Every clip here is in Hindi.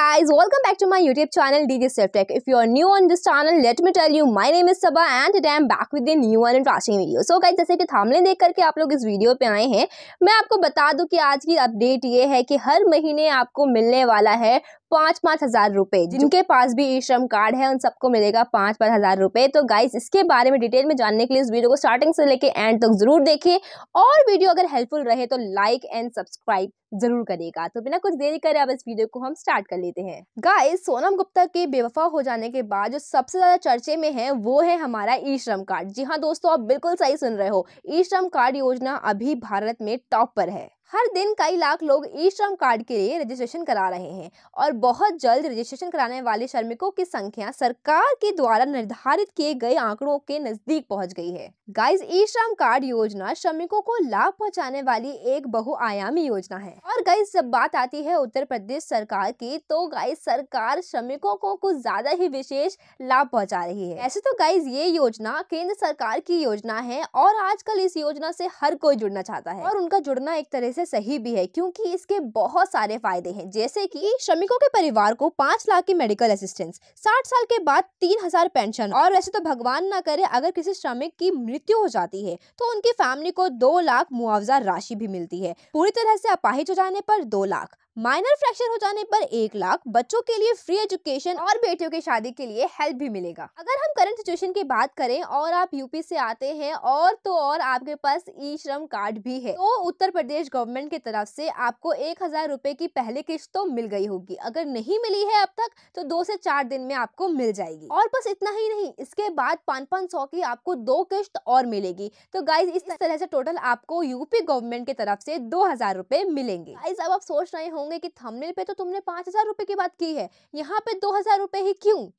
guys welcome back to my youtube channel dj selftech if you are new on this channel let me tell you my name is sabha and today i am back with a new and interesting video so guys जैसे कि थंबनेल देख करके आप लोग इस वीडियो पे आए हैं मैं आपको बता दूं कि आज की अपडेट ये है कि हर महीने आपको मिलने वाला है पाँच पाँच हजार रुपए जिनके पास भी ई श्रम कार्ड है उन सबको मिलेगा पाँच पाँच हजार रुपए तो गाइस इसके बारे में डिटेल में जानने के लिए इस वीडियो को स्टार्टिंग से लेके एंड तक जरूर देखिए और वीडियो अगर हेल्पफुल रहे तो लाइक एंड सब्सक्राइब जरूर करेगा तो बिना कुछ देरी करे अब इस वीडियो को हम स्टार्ट कर लेते हैं गाइस सोनम गुप्ता के बेवफा हो जाने के बाद जो सबसे ज्यादा चर्चे में है वो है हमारा ई श्रम कार्ड जी हाँ दोस्तों आप बिल्कुल सही सुन रहे हो ई श्रम कार्ड योजना अभी भारत में टॉप पर है हर दिन कई लाख लोग ई श्रम कार्ड के लिए रजिस्ट्रेशन करा रहे हैं और बहुत जल्द रजिस्ट्रेशन कराने वाले श्रमिकों की संख्या सरकार के द्वारा निर्धारित किए गए आंकड़ों के नजदीक पहुंच गई है गाइस ई श्रम कार्ड योजना श्रमिकों को लाभ पहुंचाने वाली एक बहुआयामी योजना है और गाइस जब बात आती है उत्तर प्रदेश सरकार की तो गाइस सरकार श्रमिकों को कुछ ज्यादा ही विशेष लाभ पहुँचा रही है ऐसे तो गाइज ये योजना केंद्र सरकार की योजना है और आजकल इस योजना से हर कोई जुड़ना चाहता है और उनका जुड़ना एक तरह से से सही भी है क्योंकि इसके बहुत सारे फायदे हैं जैसे कि श्रमिकों के परिवार को पाँच लाख की मेडिकल असिस्टेंस साठ साल के बाद तीन हजार पेंशन और वैसे तो भगवान ना करे अगर किसी श्रमिक की मृत्यु हो जाती है तो उनकी फैमिली को दो लाख मुआवजा राशि भी मिलती है पूरी तरह से अपाहिज हो जाने पर दो लाख माइनर फ्रैक्चर हो जाने पर एक लाख बच्चों के लिए फ्री एजुकेशन और बेटियों की शादी के लिए हेल्प भी मिलेगा अगर हम करंट सिचुएशन की बात करें और आप यूपी से आते हैं और तो और आपके पास ई श्रम कार्ड भी है तो उत्तर प्रदेश गवर्नमेंट की तरफ से आपको एक हजार रूपए की पहली किस्त तो मिल गई होगी अगर नहीं मिली है अब तक तो दो से चार दिन में आपको मिल जाएगी और बस इतना ही नहीं इसके बाद पाँच पाँच सौ की आपको दो किस्त और मिलेगी तो गाइज इस तरह से टोटल आपको यूपी गवर्नमेंट की तरफ से दो हजार रूपए मिलेंगे गाइज अब आप सोच रहे होंगे होंगे कि थंबनेल पे तो तुमने पांच हज़ार रुपए की बात की है यहाँ पे दो हज़ार रुपए ही क्यों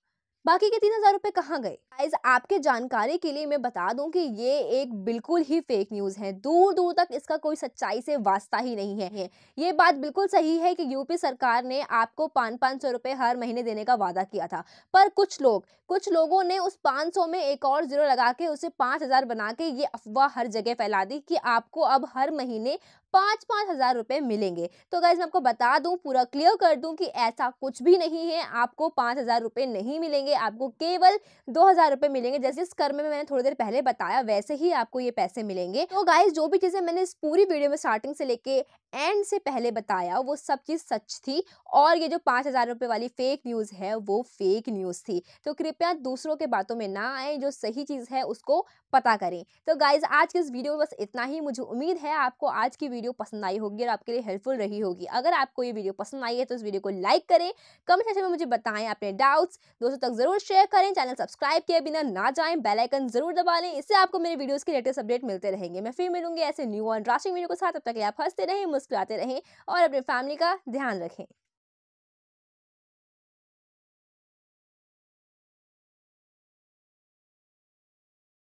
बाकी के तीन हजार रुपए कहाँ गए आज आपके जानकारी के लिए मैं बता दूं कि ये एक बिल्कुल ही फेक न्यूज है दूर दूर तक इसका कोई सच्चाई से वास्ता ही नहीं है ये बात बिल्कुल सही है कि यूपी सरकार ने आपको पाँच पाँच सौ रुपए हर महीने देने का वादा किया था पर कुछ लोग कुछ लोगों ने उस पाँच सौ में एक और जीरो लगा के उसे पाँच हजार बना के ये अफवाह हर जगह फैला दी कि आपको अब हर महीने पाँच पाँच हज़ार रुपये मिलेंगे तो गाइज मैं आपको बता दूं पूरा क्लियर कर दूं कि ऐसा कुछ भी नहीं है आपको पाँच हज़ार रुपये नहीं मिलेंगे मिलेंगे आपको केवल दो हज़ार रुपए मिलेंगे जैसे इस कर्म में मैंने थोड़ी देर पहले बताया वैसे ही आपको ये पैसे मिलेंगे तो गाइज जो भी चीज़ें मैंने इस पूरी वीडियो में स्टार्टिंग से लेके एंड से पहले बताया वो सब चीज़ सच थी और ये जो पाँच हज़ार रुपये वाली फेक न्यूज़ है वो फेक न्यूज़ थी तो कृपया दूसरों के बातों में ना आए जो सही चीज़ है उसको पता करें तो गाइज आज के इस वीडियो में बस इतना ही मुझे उम्मीद है आपको आज की वीडियो पसंद आई होगी और आपके लिए हेल्पफुल रही होगी अगर आपको ये वीडियो पसंद आई है तो इस वीडियो को लाइक करें कमेंट सेक्शन में मुझे बताएं अपने डाउट्स दोस्तों तक जरूर शेयर करें चैनल सब्सक्राइब किए बिना ना जाएं बेलाइकन जरूर दबा लें इससे आपको मेरे वीडियोज के लेटेस्ट अपडेट मिलते रहेंगे मैं फिर मिलूंगी ऐसे न्यू और इंटरेस्टिंग वीडियो के साथ अब तक आप हंसते रहें मुस्कुराते रहें और अपनी फैमिली का ध्यान रखें